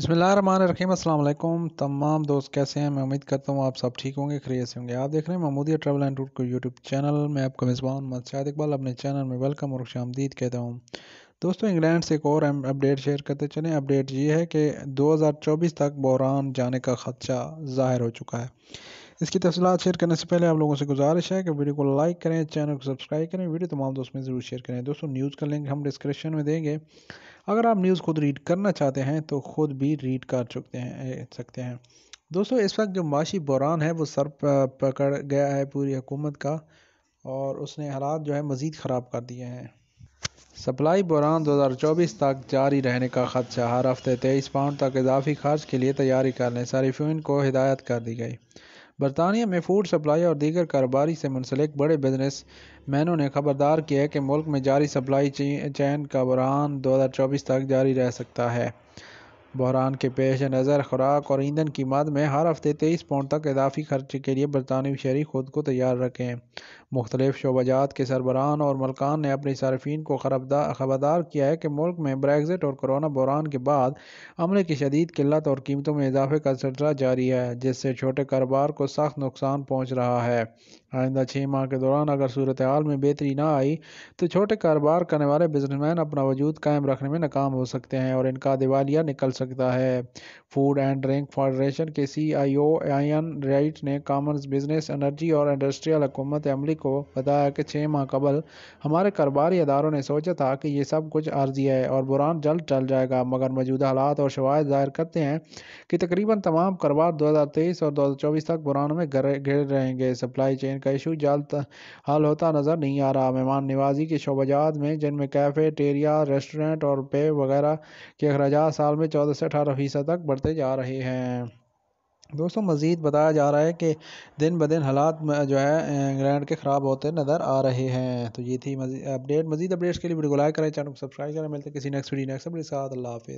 अस्सलाम वालेकुम तमाम दोस्त कैसे हैं मैं उम्मीद करता हूँ आप सब ठीक होंगे खरीद से होंगे आप देख रहे हैं महमूदिया ट्रैवल एंड टूर को यूट्यूब चैनल मैं आपका मेज़बान मदशाद इकबाल अपने चैनल में वेलकम और शामदीद कहता हूँ दोस्तों इंग्लैंड से एक और अपडेट शेयर करते चलें अपडेट ये है कि चौबीस तक बहरान जाने का खदशा ज़ाहिर हो चुका है इसकी तफसलत शेयर करने से पहले आप लोगों से गुजारिश है कि वीडियो को लाइक करें चैनल को सब्सक्राइब करें वीडियो तमाम दोस्त में ज़रूर शेयर करें दोस्तों न्यूज़ का लिंक हम डिस्क्रिप्शन में देंगे अगर आप न्यूज़ खुद रीड करना चाहते हैं तो ख़ुद भी रीड कर चुके हैं सकते हैं दोस्तों इस वक्त जो माशी बुरान है वो सर पकड़ गया है पूरी हुकूमत का और उसने हालात जो है मज़ीद ख़राब कर दिए हैं सप्लाई बुरान 2024 तक जारी रहने का खदशा हर हफ्ते तेईस पाउंड तक इजाफी खर्च के लिए तैयारी करने सारिफिन को हिदायत कर दी गई बरतानिया में फूड सप्लाई और दीगर कारोबारी से मुंसलिक बड़े बिजनेस मैनों ने खबरदार किया है कि मुल्क में जारी सप्लाई चैन का बहरान दो हज़ार चौबीस तक जारी रह सकता है बहरान के पेश नज़र खुराक और ईंधन की मद में हर हफ्ते तेईस पाउंड तक इजाफी खर्च के लिए बरतानवी शहरी खुद को तैयार रखें मुख्तलिफ शोबाजात के सरबरान और मलकान ने अपने सार्फिन को खबरदार किया है कि मुल्क में ब्रेगज़िट और कोरोना बहरान के बाद अमले की शदीद किल्लत और कीमतों में इजाफे का सिलसिला जारी है जिससे छोटे कारोबार को सख्त नुकसान पहुँच रहा है आइंदा छः माह के दौरान अगर सूरत हाल में बेहतरी ना आई तो छोटे कारोबार करने वाले बिजनेसमैन अपना वजूद कायम रखने में नाकाम हो सकते हैं और इनका दिवालिया निकल सकता है फूड एंड ड्रिंक फेडरेशन के सी आई ओ आन राइट ने कॉमर्स बिजनेस एनर्जी और इंडस्ट्रियल हुकूमत अमली को बताया कि छः माह कबल हमारे कारोबारी अदारों ने सोचा था कि ये सब कुछ आर्जी है और बुरान जल्द टल जाएगा मगर मौजूदा हालात और शवाद जाहिर करते हैं कि तकरीबन तमाम कारोबार दो हजार तेईस और दो हजार चौबीस तक बुरान में घिर रहेंगे सप्लाई चेन का इशू जल्द हल होता नज़र नहीं आ रहा मेहमान नवाजी के शोबाजात में जिनमें कैफ़े टेरिया रेस्टोरेंट और पे वगैरह के अखराज साल में चौदह चौदह से अठारह फ़ीसद तक बढ़ते जा रहे हैं दोस्तों मज़ीद बताया जा रहा है कि दिन ब दिन हालात जो है इंग्लैंड के ख़राब होते नज़र आ रहे हैं तो ये थी मजीद अपडेट मजीद अपडेट्स के लिए वीडियो लाइक करें चैनल को सब्सक्राइब करें मिलते हैं किसी नेक्स्ट वीडियो नेक्स्ट अपडेट के साथ अल्लाह हाफ़